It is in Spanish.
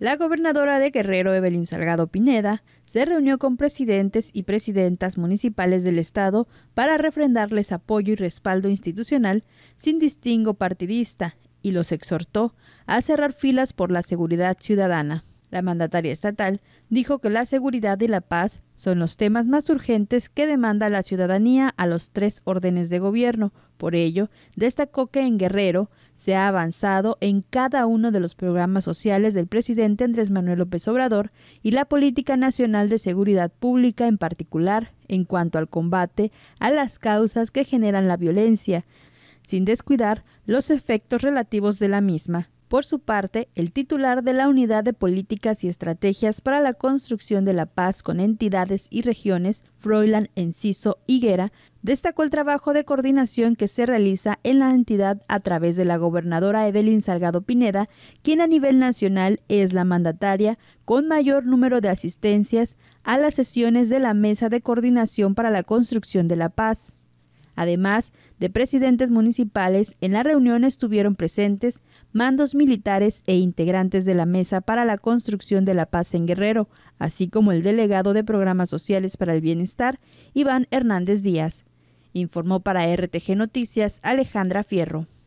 La gobernadora de Guerrero, Evelyn Salgado Pineda, se reunió con presidentes y presidentas municipales del Estado para refrendarles apoyo y respaldo institucional sin distingo partidista y los exhortó a cerrar filas por la seguridad ciudadana. La mandataria estatal dijo que la seguridad y la paz son los temas más urgentes que demanda la ciudadanía a los tres órdenes de gobierno. Por ello, destacó que en Guerrero se ha avanzado en cada uno de los programas sociales del presidente Andrés Manuel López Obrador y la Política Nacional de Seguridad Pública en particular en cuanto al combate a las causas que generan la violencia, sin descuidar los efectos relativos de la misma. Por su parte, el titular de la Unidad de Políticas y Estrategias para la Construcción de la Paz con entidades y regiones, Froilan Enciso Higuera, destacó el trabajo de coordinación que se realiza en la entidad a través de la gobernadora Evelyn Salgado Pineda, quien a nivel nacional es la mandataria con mayor número de asistencias a las sesiones de la Mesa de Coordinación para la Construcción de la Paz. Además de presidentes municipales, en la reunión estuvieron presentes mandos militares e integrantes de la Mesa para la Construcción de la Paz en Guerrero, así como el delegado de Programas Sociales para el Bienestar, Iván Hernández Díaz. Informó para RTG Noticias Alejandra Fierro.